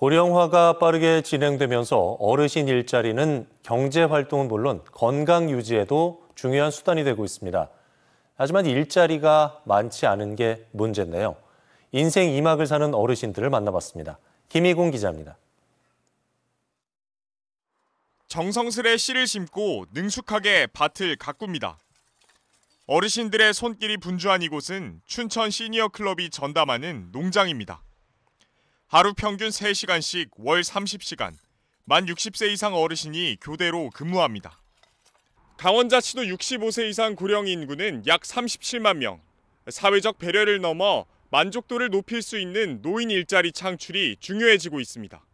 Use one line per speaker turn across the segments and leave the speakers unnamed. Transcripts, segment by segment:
고령화가 빠르게 진행되면서 어르신 일자리는 경제 활동은 물론 건강 유지에도 중요한 수단이 되고 있습니다. 하지만 일자리가 많지 않은 게 문제인데요. 인생 2막을 사는 어르신들을 만나봤습니다. 김희공 기자입니다. 정성스레 씨를 심고 능숙하게 밭을 가꿉니다. 어르신들의 손길이 분주한 이곳은 춘천 시니어 클럽이 전담하는 농장입니다. 하루 평균 3시간씩 월 30시간 만 60세 이상 어르신이 교대로 근무합니다. 강원자치도 65세 이상 고령 인구는 약 37만 명. 사회적 배려를 넘어 만족도를 높일 수 있는 노인 일자리 창출이 중요해지고 있습니다.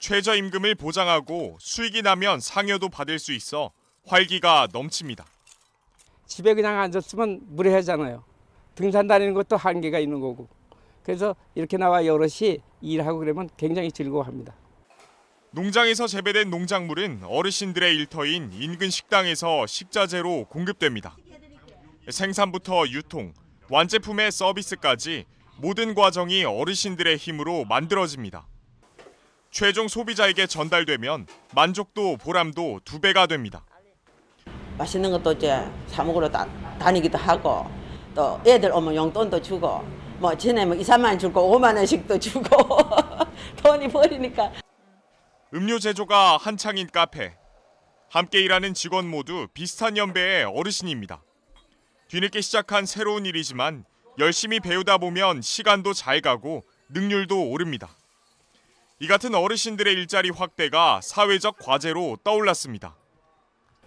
최저임금을 보장하고 수익이 나면 상여도 받을 수 있어 활기가 넘칩니다. 집에 그냥 앉았으면 무례하잖아요. 등산 다니는 것도 한계가 있는 거고. 그래서 이렇게 나와 여럿이 일하고 그러면 굉장히 즐거워합니다. 농장에서 재배된 농작물은 어르신들의 일터인 인근 식당에서 식자재로 공급됩니다. 생산부터 유통, 완제품의 서비스까지 모든 과정이 어르신들의 힘으로 만들어집니다. 최종 소비자에게 전달되면 만족도 보람도 두 배가 됩니다. 맛있는 것도 이제 사 먹으러 다, 다니기도 하고 또 애들 오면 용돈도 주고 뭐 전에 뭐 2, 3만 원 줄거 5만 원씩도 주고 돈이 버리니까. 음료 제조가 한창인 카페. 함께 일하는 직원 모두 비슷한 연배의 어르신입니다. 뒤늦게 시작한 새로운 일이지만 열심히 배우다 보면 시간도 잘 가고 능률도 오릅니다. 이 같은 어르신들의 일자리 확대가 사회적 과제로 떠올랐습니다.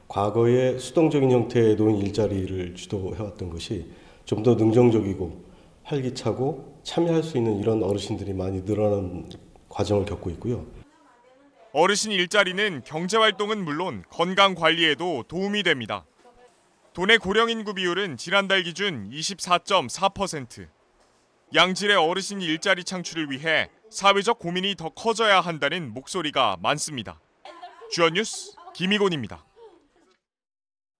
과거의 수동적인 형태의 노인 일자리를 주도해왔던 것이 좀 더 능정적이고 활기차고 참여할 수 있는 이런 어르신들이 많이 늘어난 과정을 겪고 있고요. 어르신 일자리는 경제활동은 물론 건강관리에도 도움이 됩니다. 도내 고령인구 비율은 지난달 기준 24.4%. 양질의 어르신 일자리 창출을 위해 사회적 고민이 더 커져야 한다는 목소리가 많습니다. 주연 뉴스 김희곤입니다.